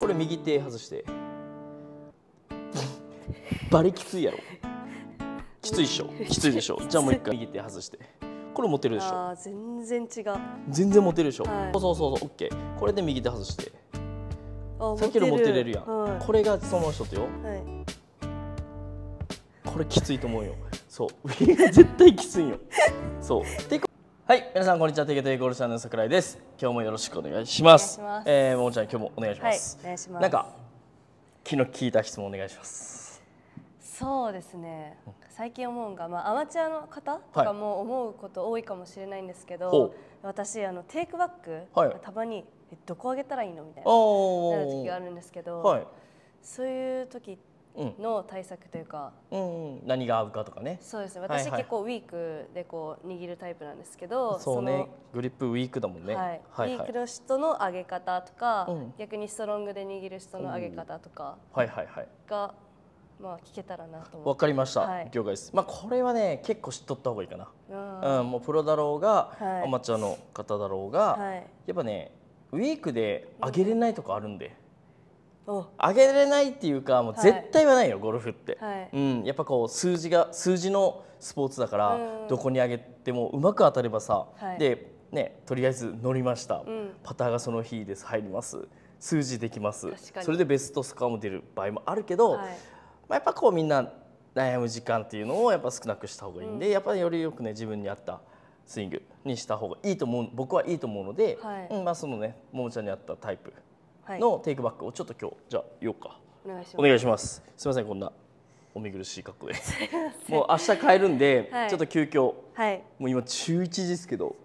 これ右手外してバリきついやろきついっしょきついでしょじゃあもう一回右手外してこれ持てるでしょあ全然違う全然持てるでしょ、はい、そうそうそうそうオッケーこれで右手外してさっきの持てれるやん、はい、これがその人とよ、はいこれきついと思うよそう 絶対きついよそうではい皆さんこんにちはテケテケゴールさんの桜井です今日もよろしくお願いしますおえー、ももちゃん今日もお願いします、はい、お願いしますなんか昨日聞いた質問お願いしますそうですね、最近思うんが、まあ、アマチュアの方とかも思うこと多いかもしれないんですけど、はい、私あのテイクバック、はい、たまにえどこ上げたらいいのみたいななる時があるんですけど、はい、そういう時っの対策というか、うんうん、何が合うかとかねそうですね私、結構ウィークでこう握るタイプなんですけどそうねグリップウィークだもんね、はいはいはい、ウィークの人の上げ方とか、うん、逆にストロングで握る人の上げ方とかはいはいはいがまあ、聞けたらなと思わかりました、はい、了解です、まあ、これはね結構知っとった方がいいかな、うん、もうプロだろうが、はい、アマチュアの方だろうが、はい、やっぱねウィークで上げれないとこあるんで。上げれないっていうかもう絶対はないよ、ゴルフって、はい、うん、やっぱこう数字が数字のスポーツだから、うん、どこに上げてもうまく当たればさ、はい、でねとりあえず乗りました、うん、パターがその日です入ります数字できますそれでベストスコアも出る場合もあるけど、はい、まあ、やっぱこうみんな悩む時間っていうのをやっぱ少なくした方がいいんで、うん、やっぱりよりよくね自分に合ったスイングにした方がいいと思う僕はいいと思うので、はい、うん、まあそのねももちゃんに合ったタイプのテイクバックをちょっと今日じゃあ言おうかお願いしますお願いしますすみませんこんなお見苦しい格好で もう明日帰るんで、はい、ちょっと急遽、はい、もう今中1時ですけど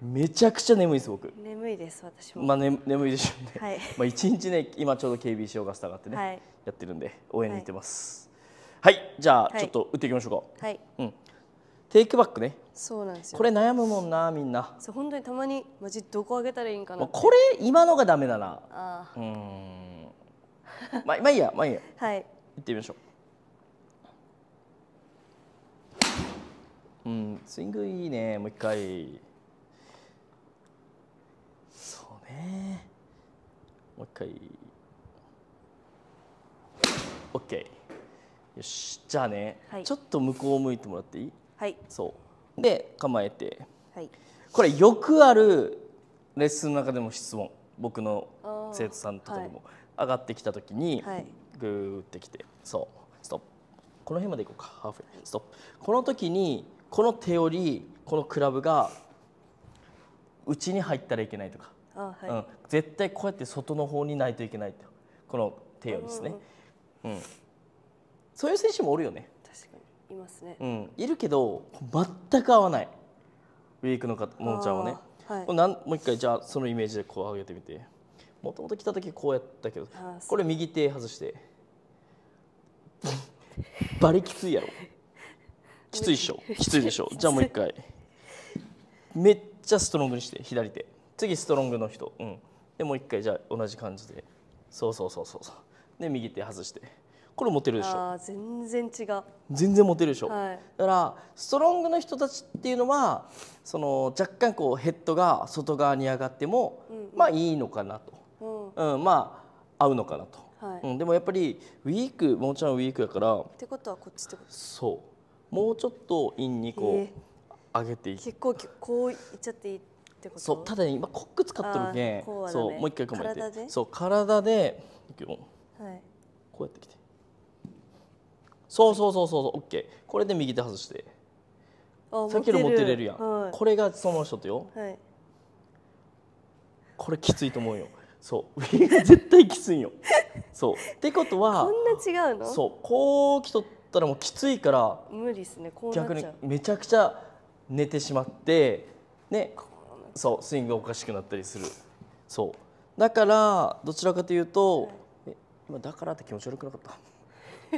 めちゃくちゃ眠いです僕眠いです私もまあ、ね、眠いでしょうね、はい、まあ一日ね今ちょうど KBC オーガスタがあってね、はい、やってるんで応援に行ってますはい、じゃあちょっと打っていきましょうかはい、うん、テイクバックねそうなんですよこれ悩むもんなみんなそう本当にたまにマジどこ上げたらいいんかなこれ今のがダメだなあうんまあまあいいやまあいいやはい行ってみましょううんスイングいいねもう一回そうねもう一回 OK よしじゃあね、はい、ちょっと向こうを向いてもらっていいはいそうで構えて、はい、これよくあるレッスンの中でも質問僕の生徒さんとかにも、上がってきた時に、はい、グーってきてそうストップこの辺までいこうかハーフストップこの時にこの手よりこのクラブがうちに入ったらいけないとか、はいうん、絶対こうやって外の方にないといけないとこの手よりですね、うん、そういう選手もおるよね。いますね、うん、いるけど全く合わないウィークの方ももちゃんはね、はい、なんもう一回じゃあそのイメージでこう上げてみてもともと来た時こうやったけどこれ右手外して バリきついやろ きついっしょきついでしょ じゃあもう一回めっちゃストロングにして左手次ストロングの人うんでもう一回じゃあ同じ感じでそうそうそうそうそうで右手外して。これモテるでしょ全然違う全然モテるでしょ、はい、だからストロングの人たちっていうのはその若干こうヘッドが外側に上がっても、うん、まあいいのかなと、うん、うん、まあ合うのかなと、はい、うん、でもやっぱりウィークもちろんウィークだからってことはこっちってことそうもうちょっとインにこう上げていく結構こういっちゃっていいってことそうただ、今コック使ってるけん、そうもう一回こうやて体でそう体でいくよ、はい、こうやってきてそうそうそうそうケーこれで右手外してさっきの持ってれるやん、はい、これがその人とよ、はい、これきついと思うよそう上が 絶対きついよそうってことはこんな違うのそうこうきとったらもうきついから無理ですね逆にめちゃくちゃ寝てしまってねそうスイングがおかしくなったりするそうだからどちらかというと、はい、今だからって気持ち悪くなかった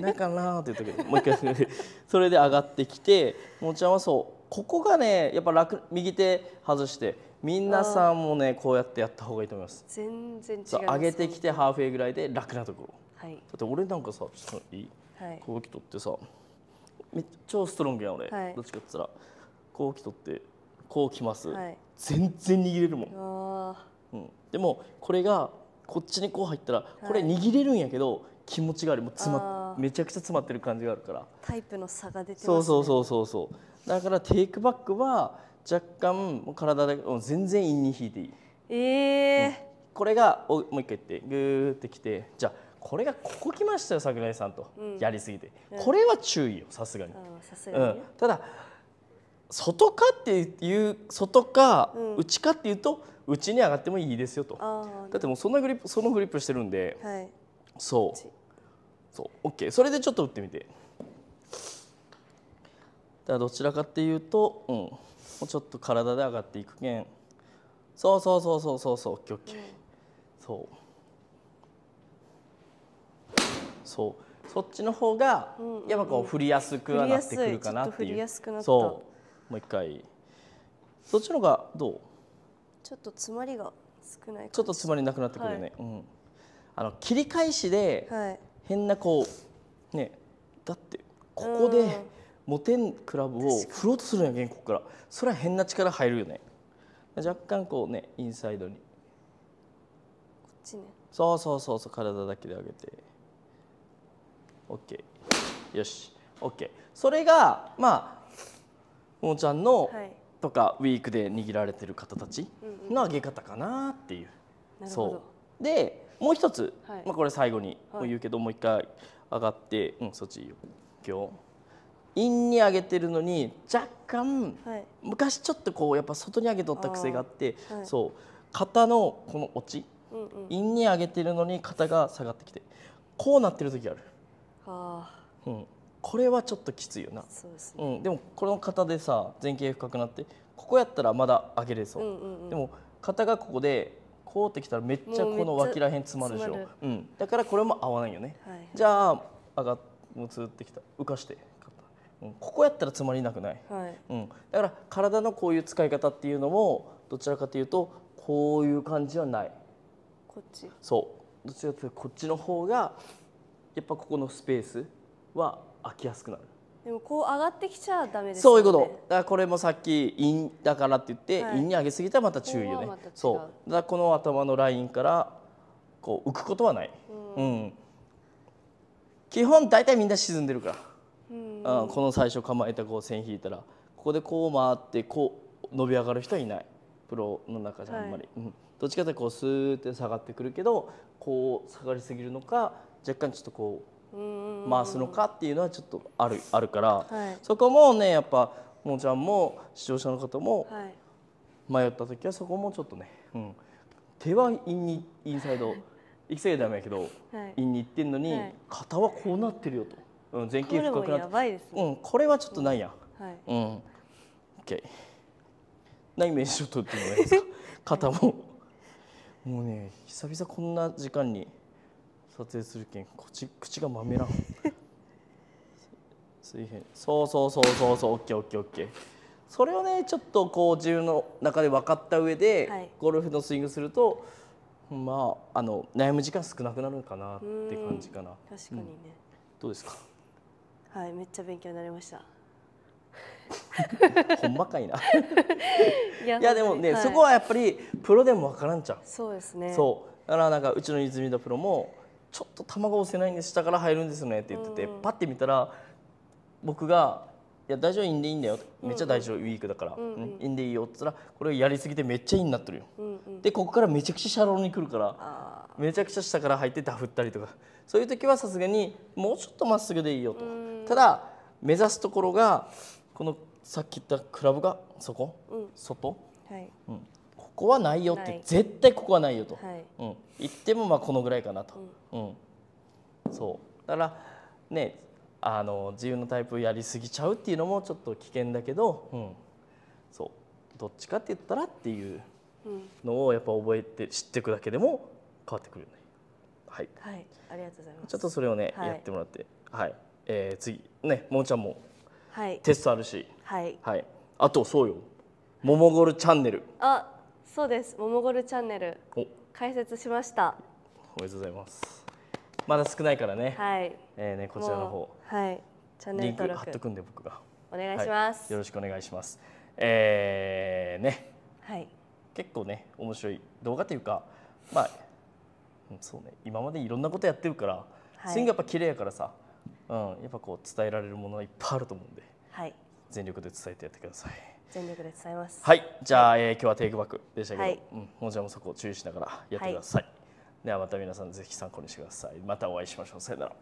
だかなって言ったけどもう一回それで上がってきてもちゃんはそうここがねやっぱ楽右手外して皆さんもねこうやってやった方がいいと思います全然違う上げてきてハーフウェイぐらいで楽なところ、はい、だって俺なんかさちょっといい、はい、こうきとってさめっちゃストロングやん俺、はい、どっちかっつったらこうきとってこうきます、はい、全然握れるもんうん、でもこれがこっちにこう入ったらこれ握れるんやけど、気持ちがあるもう詰まっめちゃくちゃ詰まってる感じがあるからタイプの差が出てます、ね、そうそうそうそうそうだからテイクバックは若干もう体で全然陰に引いていいええーうん、これがおもう一回言ってグーってきてじゃあこれがここ来ましたよ桜井さんと、うん、やりすぎて、うん、これは注意よさすがに、うん、ただ外かっていう外か、内かっていうと内に上がってもいいですよとだってもうそんなグリップそのグリップしてるんで、はい、そうそう OK それでちょっと打ってみてだからどちらかっていうと、うん、もうちょっと体で上がっていくけんそうそうそうそうそうそう OKOK、そうそうそっちの方が、うやっぱこう振りやすくはなってくるかなっていうそうもう一回そっちの方がどうちょっと詰まりが少ないちょっと詰まりなくなってくるね、はい、うんあの切り返しで、はい、変なこうねだってここでモテんクラブを振ろうとするんや原告からそれは変な力入るよね若干こうねインサイドにこっちねそうそうそうそう体だけで上げて OK よし OK それがまあももちゃんの、はい、とかウィークで握られてる方たちの上げ方かなっていう、そうでもう一つ、はい、まあ、これ最後に言うけど、はい、もう一回上がってうんそっちいいよ今日。陰に上げてるのに若干、はい、昔ちょっとこうやっぱ外に上げとった癖があって、はい、そう肩のこの落ち、うんうん、陰に上げてるのに肩が下がってきてこうなってる時ある。はあ、うん、これはちょっときついよなそうです、ね、うん、でもこの肩でさ前傾深くなってここやったらまだ上げれそう、うんうんうん、でも肩がここでこうってきたらめっちゃこの脇らへん詰まるでしょ、うん、だからこれも合わないよね、はい、じゃあ上がもうずってきた浮かしてうん、ここやったら詰まりなくない、はい、うん、だから体のこういう使い方っていうのもどちらかというとこういう感じはないこっちそうどちらかというとこっちの方がやっぱここのスペースは空きやすくなるでもこう上がってきちゃダメです、ね、そういうことだからこれもさっき陰だからって言って、はい、陰に上げすぎたらまた注意よねそうだこの頭のラインからこう浮くことはない、うん、うん、基本大体みんな沈んでるから、うんこの最初構えたこう線引いたらここでこう回ってこう伸び上がる人はいないプロの中じゃあんまり、はい、うん、どっちかというとこうスーッて下がってくるけどこう下がりすぎるのか若干ちょっとこう回すのかっていうのはちょっとあるあるから、はい、そこもねやっぱもんちゃんも視聴者の方も迷った時はそこもちょっとね、うん、手はインにインサイド行き過ぎダメやけど、はい、インに行ってんのに、はい、肩はこうなってるよと、うん、前傾深くなって、ね、うん、これはちょっとないや、うん、うん、OK なイメージを取ってもらえますか 肩も、もうね久々こんな時間に。撮影するけん口口がまめらん 水平そうそうそうそうそうオッケーオッケーオッケーそれをねちょっとこう自分の中で分かった上で、はい、ゴルフのスイングするとまああの悩む時間少なくなるかなって感じかな確かにね、うん、どうですかはいめっちゃ勉強になりました ほんまかいな いやでもね、はい、そこはやっぱりプロでも分からんちゃうそうですねそうだからなんかうちの泉田プロもちょっと卵押せないんで下から入るんですよねって言ってて、パッて見たら僕が「いや大丈夫いいんでいいんだよ」めっちゃ大丈夫、ウィークだから、うんいんでいいよ」っつったらこれやりすぎてめっちゃいいになってるよ、でここからめちゃくちゃシャローに来るからめちゃくちゃ下から入ってダフったりとかそういう時はさすがにもうちょっとまっすぐでいいよと、ただ目指すところがこのさっき言ったクラブがそこ、外、はいうん、こはないよって、絶対ここはないよと、はい、うん、言ってもまあこのぐらいかなと、うん、うん、そうだからねあの自由のタイプやりすぎちゃうっていうのもちょっと危険だけど、うん、そうどっちかって言ったらっていうのをやっぱ覚えて知っていくだけでも変わってくるよね。はい、はい、ありがとうございます。ちょっとそれをね、やってもらって、はい、えー、次ねももちゃんも、はい、テストあるし、はい、はい、あとそうよ、ももごるチャンネル。あそうですモモゴルチャンネル解説しましたおめでとうございますまだ少ないからねはいえー、ねこちらの方はいチャンネル登録貼っとくんで僕がお願いします、はい、よろしくお願いしますえー、ねはい結構ね面白い動画というかまあそうね今までいろんなことやってるから、はい、スイングやっぱ綺麗やからさ、うん、やっぱこう伝えられるものはいっぱいあると思うんで、はい、全力で伝えてやってください。全力で伝えます。はい、じゃあ、えー、今日はテイクバックでしたけど、はい、うん、もちろんそこを注意しながらやってください。はい、ではまた皆さんぜひ参考にしてください。またお会いしましょう。さよなら。